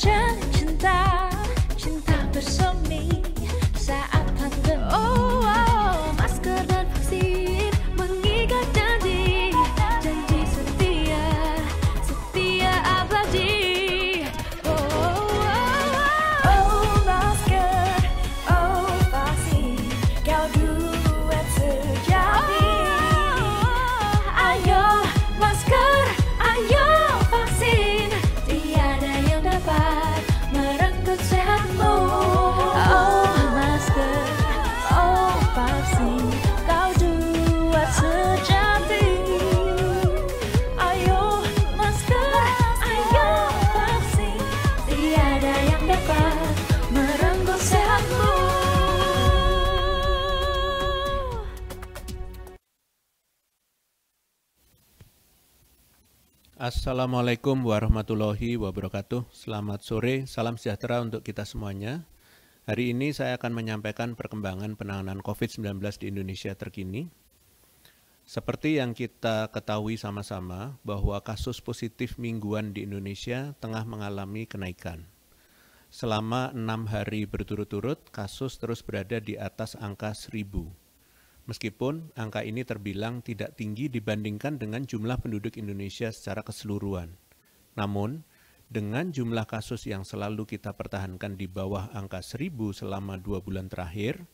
真简单，简单的生命。Assalamualaikum warahmatullahi wabarakatuh. Selamat sore, salam sejahtera untuk kita semuanya. Hari ini saya akan menyampaikan perkembangan penanganan COVID-19 di Indonesia terkini. Seperti yang kita ketahui sama-sama bahwa kasus positif mingguan di Indonesia tengah mengalami kenaikan. Selama enam hari berturut-turut, kasus terus berada di atas angka seribu meskipun angka ini terbilang tidak tinggi dibandingkan dengan jumlah penduduk Indonesia secara keseluruhan. Namun, dengan jumlah kasus yang selalu kita pertahankan di bawah angka 1000 selama dua bulan terakhir,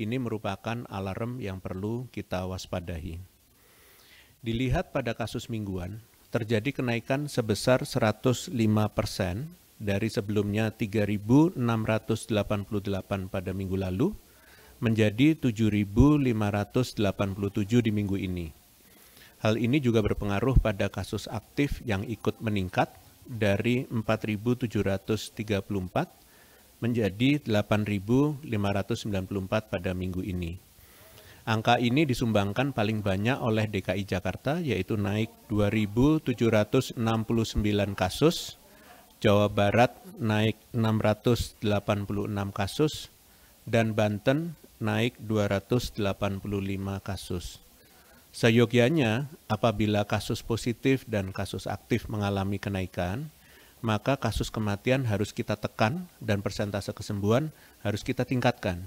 ini merupakan alarm yang perlu kita waspadahi. Dilihat pada kasus mingguan, terjadi kenaikan sebesar 105 persen dari sebelumnya 3.688 pada minggu lalu menjadi 7.587 di minggu ini. Hal ini juga berpengaruh pada kasus aktif yang ikut meningkat dari 4.734 menjadi 8.594 pada minggu ini. Angka ini disumbangkan paling banyak oleh DKI Jakarta yaitu naik 2.769 kasus, Jawa Barat naik 686 kasus, dan Banten naik 285 kasus. Seyogianya, apabila kasus positif dan kasus aktif mengalami kenaikan, maka kasus kematian harus kita tekan dan persentase kesembuhan harus kita tingkatkan.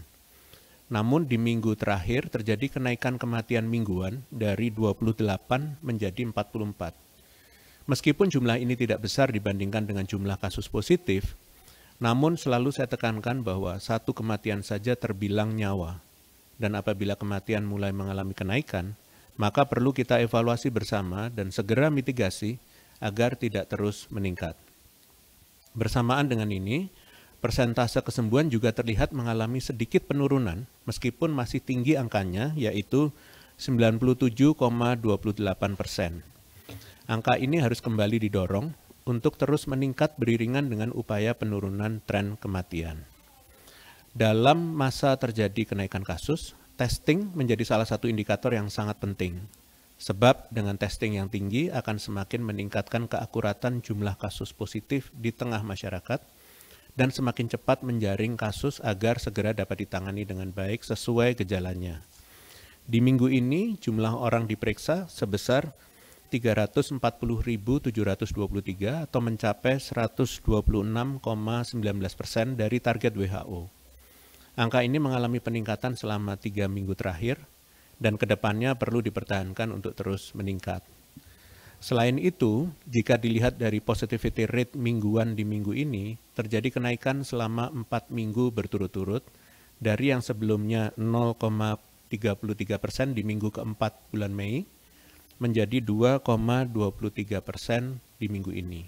Namun di minggu terakhir terjadi kenaikan kematian mingguan dari 28 menjadi 44. Meskipun jumlah ini tidak besar dibandingkan dengan jumlah kasus positif, namun selalu saya tekankan bahwa satu kematian saja terbilang nyawa. Dan apabila kematian mulai mengalami kenaikan, maka perlu kita evaluasi bersama dan segera mitigasi agar tidak terus meningkat. Bersamaan dengan ini, persentase kesembuhan juga terlihat mengalami sedikit penurunan meskipun masih tinggi angkanya yaitu 97,28 persen. Angka ini harus kembali didorong untuk terus meningkat beriringan dengan upaya penurunan tren kematian. Dalam masa terjadi kenaikan kasus, testing menjadi salah satu indikator yang sangat penting. Sebab dengan testing yang tinggi akan semakin meningkatkan keakuratan jumlah kasus positif di tengah masyarakat dan semakin cepat menjaring kasus agar segera dapat ditangani dengan baik sesuai gejalanya. Di minggu ini jumlah orang diperiksa sebesar 340.723 atau mencapai 126,19 persen dari target WHO. Angka ini mengalami peningkatan selama tiga minggu terakhir dan kedepannya perlu dipertahankan untuk terus meningkat. Selain itu, jika dilihat dari positivity rate mingguan di minggu ini, terjadi kenaikan selama empat minggu berturut-turut dari yang sebelumnya 0,33 persen di minggu keempat bulan Mei menjadi 2,23 persen di minggu ini.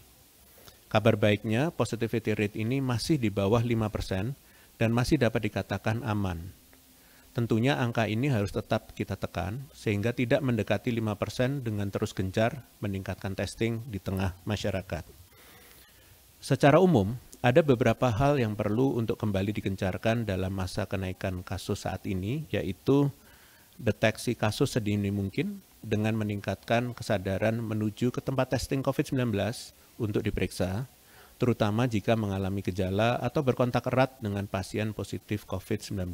Kabar baiknya, positivity rate ini masih di bawah 5 persen dan masih dapat dikatakan aman. Tentunya angka ini harus tetap kita tekan sehingga tidak mendekati 5 persen dengan terus gencar meningkatkan testing di tengah masyarakat. Secara umum, ada beberapa hal yang perlu untuk kembali dikencarkan dalam masa kenaikan kasus saat ini, yaitu deteksi kasus sedini mungkin, dengan meningkatkan kesadaran menuju ke tempat testing COVID-19 untuk diperiksa, terutama jika mengalami gejala atau berkontak erat dengan pasien positif COVID-19.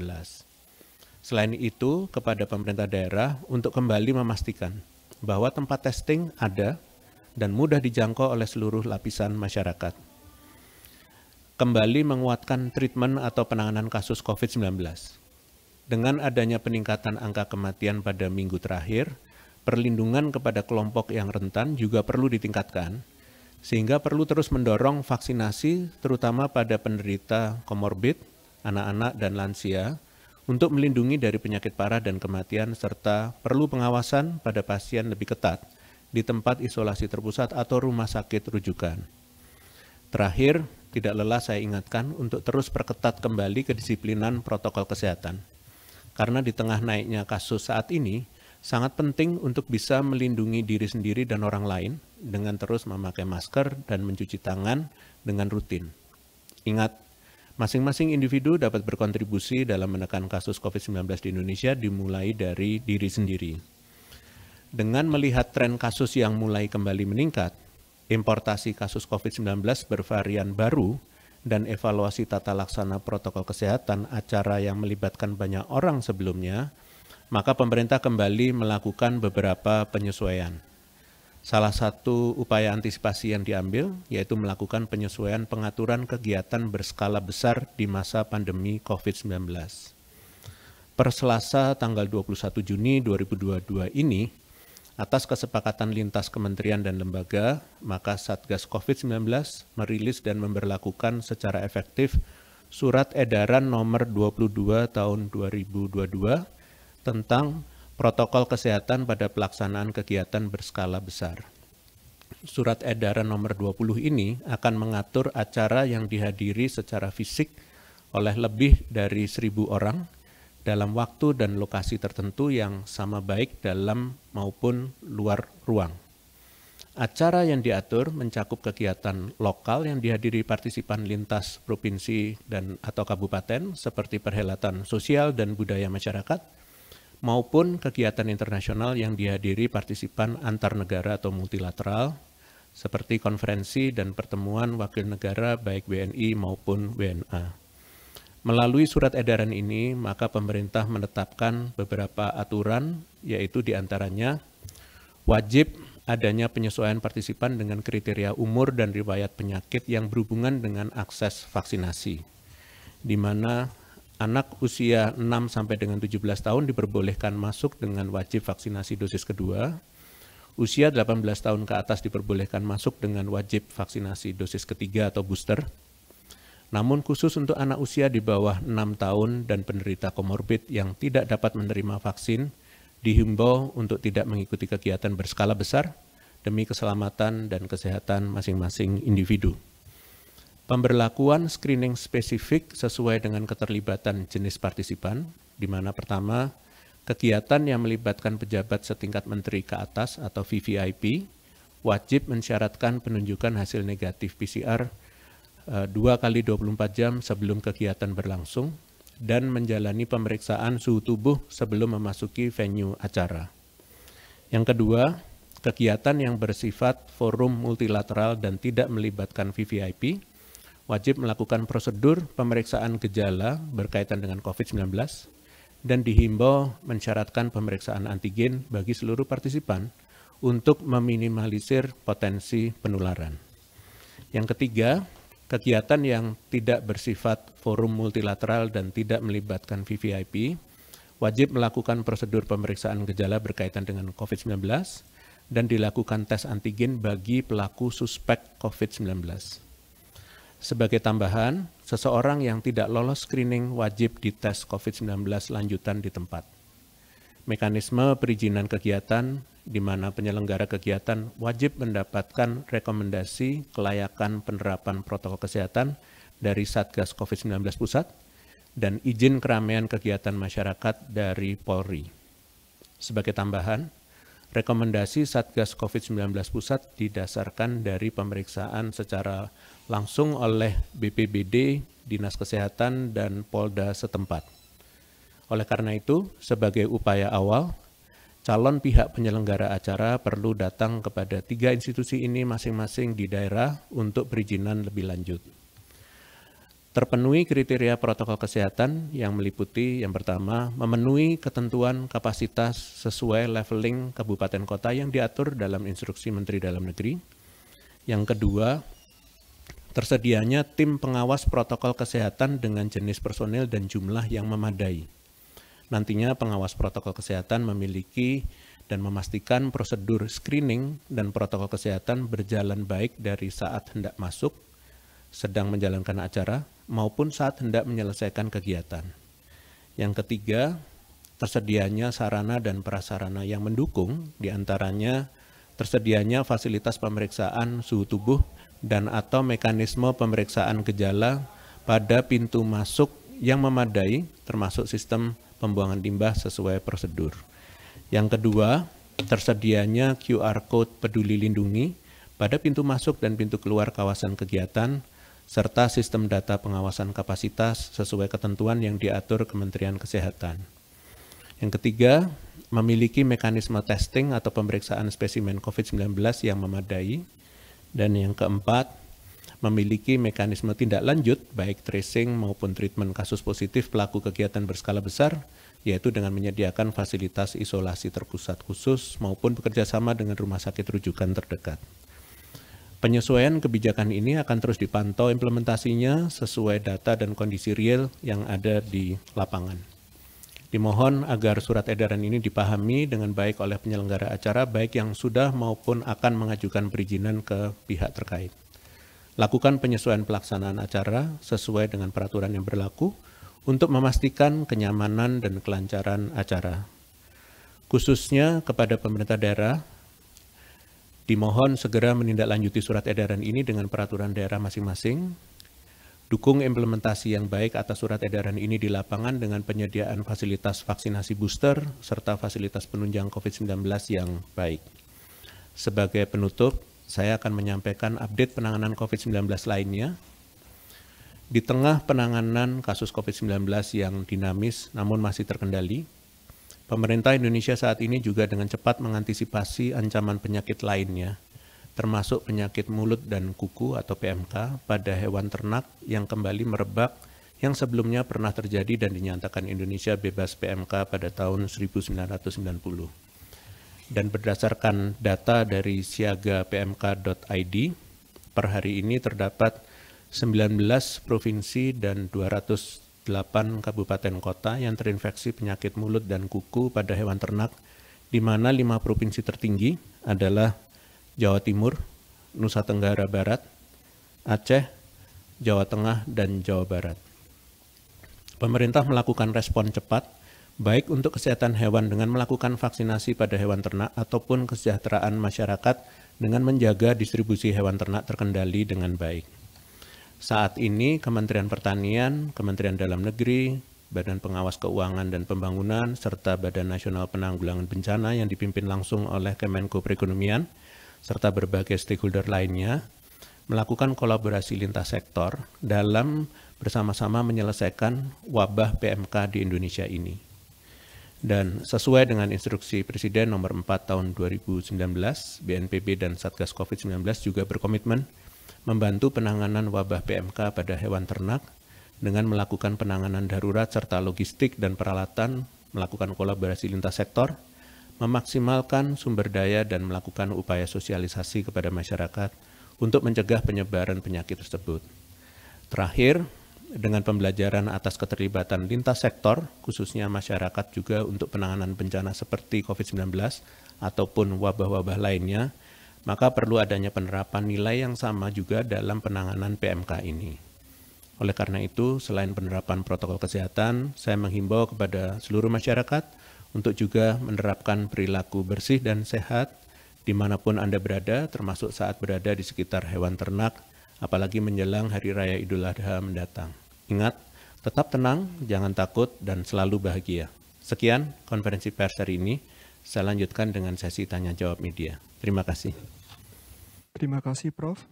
Selain itu, kepada pemerintah daerah untuk kembali memastikan bahwa tempat testing ada dan mudah dijangkau oleh seluruh lapisan masyarakat. Kembali menguatkan treatment atau penanganan kasus COVID-19. Dengan adanya peningkatan angka kematian pada minggu terakhir, perlindungan kepada kelompok yang rentan juga perlu ditingkatkan, sehingga perlu terus mendorong vaksinasi terutama pada penderita komorbid, anak-anak, dan lansia untuk melindungi dari penyakit parah dan kematian serta perlu pengawasan pada pasien lebih ketat di tempat isolasi terpusat atau rumah sakit rujukan. Terakhir, tidak lelah saya ingatkan untuk terus perketat kembali kedisiplinan protokol kesehatan. Karena di tengah naiknya kasus saat ini, sangat penting untuk bisa melindungi diri sendiri dan orang lain dengan terus memakai masker dan mencuci tangan dengan rutin. Ingat, masing-masing individu dapat berkontribusi dalam menekan kasus COVID-19 di Indonesia dimulai dari diri sendiri. Dengan melihat tren kasus yang mulai kembali meningkat, importasi kasus COVID-19 bervarian baru, dan evaluasi tata laksana protokol kesehatan acara yang melibatkan banyak orang sebelumnya – maka pemerintah kembali melakukan beberapa penyesuaian. Salah satu upaya antisipasi yang diambil yaitu melakukan penyesuaian pengaturan kegiatan berskala besar di masa pandemi COVID-19. Per Selasa tanggal 21 Juni 2022 ini, atas kesepakatan lintas kementerian dan lembaga, maka Satgas COVID-19 merilis dan memberlakukan secara efektif Surat Edaran Nomor 22 Tahun 2022 tentang protokol kesehatan pada pelaksanaan kegiatan berskala besar. Surat edaran nomor 20 ini akan mengatur acara yang dihadiri secara fisik oleh lebih dari seribu orang dalam waktu dan lokasi tertentu yang sama baik dalam maupun luar ruang. Acara yang diatur mencakup kegiatan lokal yang dihadiri partisipan lintas provinsi dan atau kabupaten seperti perhelatan sosial dan budaya masyarakat, maupun kegiatan internasional yang dihadiri partisipan antar negara atau multilateral seperti konferensi dan pertemuan wakil negara baik WNI maupun WNA. Melalui surat edaran ini, maka pemerintah menetapkan beberapa aturan, yaitu diantaranya wajib adanya penyesuaian partisipan dengan kriteria umur dan riwayat penyakit yang berhubungan dengan akses vaksinasi, di mana anak usia 6 sampai dengan 17 tahun diperbolehkan masuk dengan wajib vaksinasi dosis kedua. Usia 18 tahun ke atas diperbolehkan masuk dengan wajib vaksinasi dosis ketiga atau booster. Namun khusus untuk anak usia di bawah 6 tahun dan penderita komorbid yang tidak dapat menerima vaksin dihimbau untuk tidak mengikuti kegiatan berskala besar demi keselamatan dan kesehatan masing-masing individu. Pemberlakuan screening spesifik sesuai dengan keterlibatan jenis partisipan, di mana pertama, kegiatan yang melibatkan pejabat setingkat menteri ke atas atau VVIP wajib mensyaratkan penunjukan hasil negatif PCR eh, dua kali 24 jam sebelum kegiatan berlangsung dan menjalani pemeriksaan suhu tubuh sebelum memasuki venue acara. Yang kedua, kegiatan yang bersifat forum multilateral dan tidak melibatkan VVIP wajib melakukan prosedur pemeriksaan gejala berkaitan dengan COVID-19 dan dihimbau mensyaratkan pemeriksaan antigen bagi seluruh partisipan untuk meminimalisir potensi penularan. Yang ketiga, kegiatan yang tidak bersifat forum multilateral dan tidak melibatkan VVIP wajib melakukan prosedur pemeriksaan gejala berkaitan dengan COVID-19 dan dilakukan tes antigen bagi pelaku suspek COVID-19. Sebagai tambahan, seseorang yang tidak lolos screening wajib dites COVID-19 lanjutan di tempat. Mekanisme perizinan kegiatan di mana penyelenggara kegiatan wajib mendapatkan rekomendasi kelayakan penerapan protokol kesehatan dari Satgas COVID-19 Pusat dan izin keramaian kegiatan masyarakat dari Polri. Sebagai tambahan, rekomendasi Satgas COVID-19 Pusat didasarkan dari pemeriksaan secara langsung oleh BPBD, Dinas Kesehatan, dan Polda setempat. Oleh karena itu, sebagai upaya awal, calon pihak penyelenggara acara perlu datang kepada tiga institusi ini masing-masing di daerah untuk perizinan lebih lanjut. Terpenuhi kriteria protokol kesehatan yang meliputi yang pertama, memenuhi ketentuan kapasitas sesuai leveling kabupaten kota yang diatur dalam instruksi Menteri Dalam Negeri. Yang kedua, tersedianya tim pengawas protokol kesehatan dengan jenis personil dan jumlah yang memadai. Nantinya pengawas protokol kesehatan memiliki dan memastikan prosedur screening dan protokol kesehatan berjalan baik dari saat hendak masuk, sedang menjalankan acara, maupun saat hendak menyelesaikan kegiatan. Yang ketiga, tersedianya sarana dan prasarana yang mendukung, diantaranya tersedianya fasilitas pemeriksaan suhu tubuh dan atau mekanisme pemeriksaan gejala pada pintu masuk yang memadai termasuk sistem pembuangan limbah sesuai prosedur. Yang kedua, tersedianya QR code peduli lindungi pada pintu masuk dan pintu keluar kawasan kegiatan serta sistem data pengawasan kapasitas sesuai ketentuan yang diatur Kementerian Kesehatan. Yang ketiga, memiliki mekanisme testing atau pemeriksaan spesimen COVID-19 yang memadai dan yang keempat, memiliki mekanisme tindak lanjut baik tracing maupun treatment kasus positif pelaku kegiatan berskala besar yaitu dengan menyediakan fasilitas isolasi terpusat khusus maupun bekerjasama dengan rumah sakit rujukan terdekat. Penyesuaian kebijakan ini akan terus dipantau implementasinya sesuai data dan kondisi real yang ada di lapangan. Dimohon agar surat edaran ini dipahami dengan baik oleh penyelenggara acara, baik yang sudah maupun akan mengajukan perizinan ke pihak terkait. Lakukan penyesuaian pelaksanaan acara sesuai dengan peraturan yang berlaku untuk memastikan kenyamanan dan kelancaran acara. Khususnya kepada pemerintah daerah, dimohon segera menindaklanjuti surat edaran ini dengan peraturan daerah masing-masing dukung implementasi yang baik atas surat edaran ini di lapangan dengan penyediaan fasilitas vaksinasi booster serta fasilitas penunjang COVID-19 yang baik. Sebagai penutup, saya akan menyampaikan update penanganan COVID-19 lainnya. Di tengah penanganan kasus COVID-19 yang dinamis namun masih terkendali, pemerintah Indonesia saat ini juga dengan cepat mengantisipasi ancaman penyakit lainnya, termasuk penyakit mulut dan kuku atau PMK pada hewan ternak yang kembali merebak yang sebelumnya pernah terjadi dan dinyatakan Indonesia bebas PMK pada tahun 1990. Dan berdasarkan data dari siaga pmk.id, per hari ini terdapat 19 provinsi dan 208 kabupaten kota yang terinfeksi penyakit mulut dan kuku pada hewan ternak, di mana lima provinsi tertinggi adalah Jawa Timur, Nusa Tenggara Barat, Aceh, Jawa Tengah, dan Jawa Barat. Pemerintah melakukan respon cepat, baik untuk kesehatan hewan dengan melakukan vaksinasi pada hewan ternak ataupun kesejahteraan masyarakat dengan menjaga distribusi hewan ternak terkendali dengan baik. Saat ini Kementerian Pertanian, Kementerian Dalam Negeri, Badan Pengawas Keuangan dan Pembangunan, serta Badan Nasional Penanggulangan Bencana yang dipimpin langsung oleh Kemenko Perekonomian, serta berbagai stakeholder lainnya melakukan kolaborasi lintas sektor dalam bersama-sama menyelesaikan wabah PMK di Indonesia ini. Dan sesuai dengan instruksi Presiden nomor 4 tahun 2019, BNPB dan Satgas COVID-19 juga berkomitmen membantu penanganan wabah PMK pada hewan ternak dengan melakukan penanganan darurat serta logistik dan peralatan, melakukan kolaborasi lintas sektor, memaksimalkan sumber daya dan melakukan upaya sosialisasi kepada masyarakat untuk mencegah penyebaran penyakit tersebut. Terakhir, dengan pembelajaran atas keterlibatan lintas sektor, khususnya masyarakat juga untuk penanganan bencana seperti COVID-19 ataupun wabah-wabah lainnya, maka perlu adanya penerapan nilai yang sama juga dalam penanganan PMK ini. Oleh karena itu, selain penerapan protokol kesehatan, saya menghimbau kepada seluruh masyarakat untuk juga menerapkan perilaku bersih dan sehat dimanapun Anda berada, termasuk saat berada di sekitar hewan ternak, apalagi menjelang Hari Raya Idul Adha mendatang. Ingat, tetap tenang, jangan takut, dan selalu bahagia. Sekian konferensi pers hari ini. Saya lanjutkan dengan sesi tanya-jawab media. Terima kasih. Terima kasih, Prof.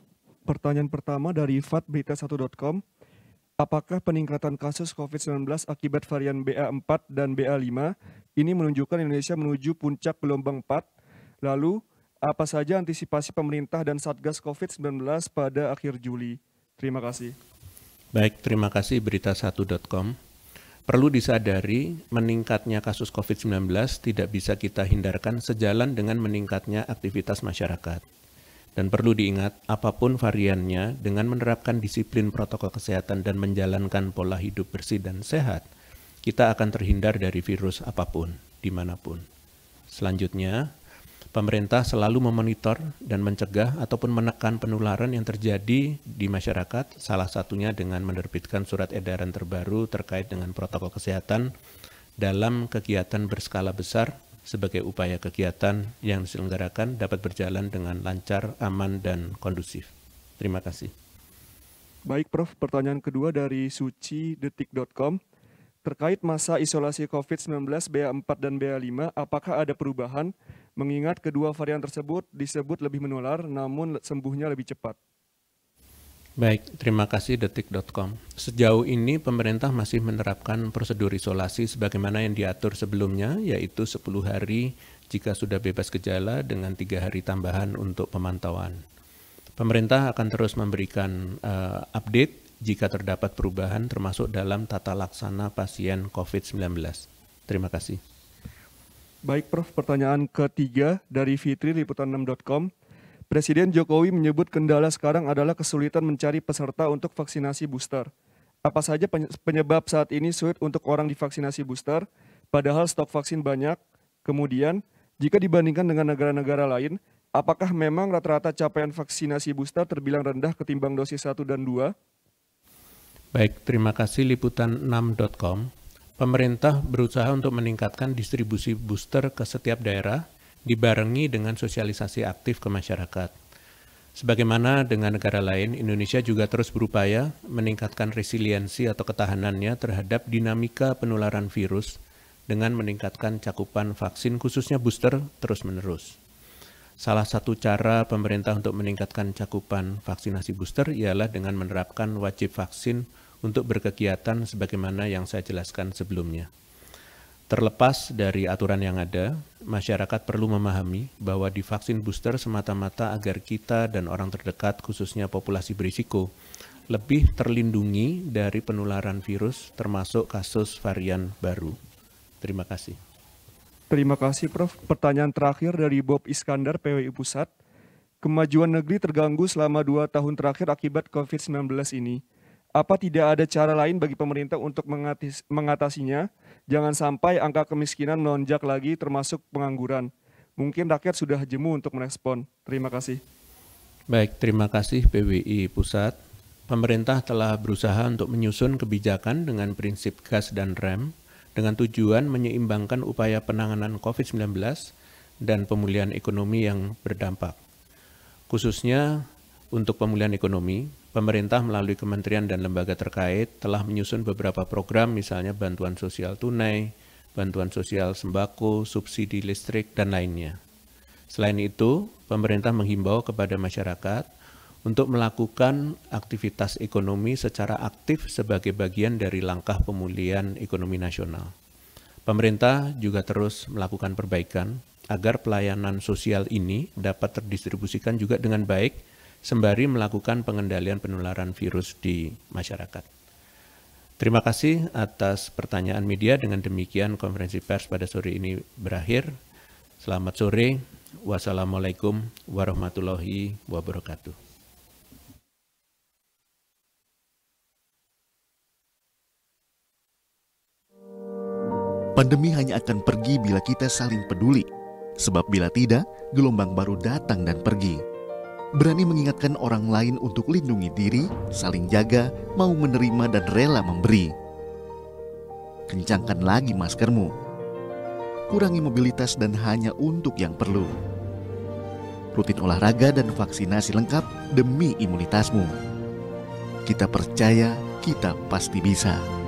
Pertanyaan pertama dari fatberita1.com. Apakah peningkatan kasus COVID-19 akibat varian BA4 dan BA5 ini menunjukkan Indonesia menuju puncak gelombang 4? Lalu, apa saja antisipasi pemerintah dan Satgas COVID-19 pada akhir Juli? Terima kasih. Baik, terima kasih berita1.com. Perlu disadari, meningkatnya kasus COVID-19 tidak bisa kita hindarkan sejalan dengan meningkatnya aktivitas masyarakat. Dan perlu diingat, apapun variannya, dengan menerapkan disiplin protokol kesehatan dan menjalankan pola hidup bersih dan sehat, kita akan terhindar dari virus apapun, dimanapun. Selanjutnya, pemerintah selalu memonitor dan mencegah ataupun menekan penularan yang terjadi di masyarakat, salah satunya dengan menerbitkan surat edaran terbaru terkait dengan protokol kesehatan dalam kegiatan berskala besar sebagai upaya kegiatan yang diselenggarakan dapat berjalan dengan lancar, aman, dan kondusif. Terima kasih. Baik Prof, pertanyaan kedua dari suci detik.com. Terkait masa isolasi COVID-19 BA4 dan BA5, apakah ada perubahan mengingat kedua varian tersebut disebut lebih menular namun sembuhnya lebih cepat? Baik, terima kasih detik.com. Sejauh ini pemerintah masih menerapkan prosedur isolasi sebagaimana yang diatur sebelumnya, yaitu 10 hari jika sudah bebas gejala dengan tiga hari tambahan untuk pemantauan. Pemerintah akan terus memberikan uh, update jika terdapat perubahan termasuk dalam tata laksana pasien COVID-19. Terima kasih. Baik Prof, pertanyaan ketiga dari Fitri Liputan6.com. Presiden Jokowi menyebut kendala sekarang adalah kesulitan mencari peserta untuk vaksinasi booster. Apa saja penyebab saat ini sulit untuk orang divaksinasi booster, padahal stok vaksin banyak. Kemudian, jika dibandingkan dengan negara-negara lain, apakah memang rata-rata capaian vaksinasi booster terbilang rendah ketimbang dosis 1 dan 2? Baik, terima kasih liputan6.com. Pemerintah berusaha untuk meningkatkan distribusi booster ke setiap daerah dibarengi dengan sosialisasi aktif ke masyarakat. Sebagaimana dengan negara lain, Indonesia juga terus berupaya meningkatkan resiliensi atau ketahanannya terhadap dinamika penularan virus dengan meningkatkan cakupan vaksin khususnya booster terus-menerus. Salah satu cara pemerintah untuk meningkatkan cakupan vaksinasi booster ialah dengan menerapkan wajib vaksin untuk berkegiatan sebagaimana yang saya jelaskan sebelumnya. Terlepas dari aturan yang ada, masyarakat perlu memahami bahwa divaksin booster semata-mata agar kita dan orang terdekat, khususnya populasi berisiko, lebih terlindungi dari penularan virus termasuk kasus varian baru. Terima kasih. Terima kasih Prof. Pertanyaan terakhir dari Bob Iskandar, PWI Pusat. Kemajuan negeri terganggu selama dua tahun terakhir akibat COVID-19 ini apa tidak ada cara lain bagi pemerintah untuk mengatis, mengatasinya? Jangan sampai angka kemiskinan melonjak lagi termasuk pengangguran. Mungkin rakyat sudah jemu untuk merespon. Terima kasih. Baik, terima kasih PWI Pusat. Pemerintah telah berusaha untuk menyusun kebijakan dengan prinsip gas dan rem dengan tujuan menyeimbangkan upaya penanganan COVID-19 dan pemulihan ekonomi yang berdampak. Khususnya untuk pemulihan ekonomi, pemerintah melalui kementerian dan lembaga terkait telah menyusun beberapa program misalnya bantuan sosial tunai, bantuan sosial sembako, subsidi listrik, dan lainnya. Selain itu, pemerintah menghimbau kepada masyarakat untuk melakukan aktivitas ekonomi secara aktif sebagai bagian dari langkah pemulihan ekonomi nasional. Pemerintah juga terus melakukan perbaikan agar pelayanan sosial ini dapat terdistribusikan juga dengan baik sembari melakukan pengendalian penularan virus di masyarakat. Terima kasih atas pertanyaan media. Dengan demikian konferensi pers pada sore ini berakhir. Selamat sore. Wassalamualaikum warahmatullahi wabarakatuh. Pandemi hanya akan pergi bila kita saling peduli. Sebab bila tidak, gelombang baru datang dan pergi berani mengingatkan orang lain untuk lindungi diri, saling jaga, mau menerima dan rela memberi. Kencangkan lagi maskermu. Kurangi mobilitas dan hanya untuk yang perlu. Rutin olahraga dan vaksinasi lengkap demi imunitasmu. Kita percaya kita pasti bisa.